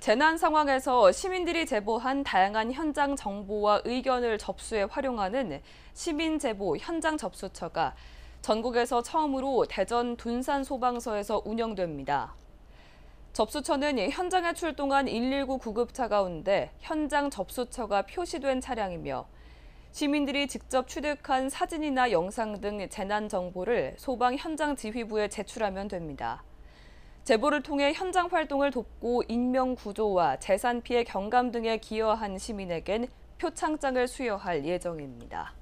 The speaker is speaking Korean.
재난 상황에서 시민들이 제보한 다양한 현장 정보와 의견을 접수해 활용하는 시민 제보 현장 접수처가 전국에서 처음으로 대전 둔산 소방서에서 운영됩니다. 접수처는 현장에 출동한 119 구급차 가운데 현장 접수처가 표시된 차량이며 시민들이 직접 취득한 사진이나 영상 등 재난 정보를 소방 현장 지휘부에 제출하면 됩니다. 제보를 통해 현장 활동을 돕고 인명 구조와 재산 피해 경감 등에 기여한 시민에겐 표창장을 수여할 예정입니다.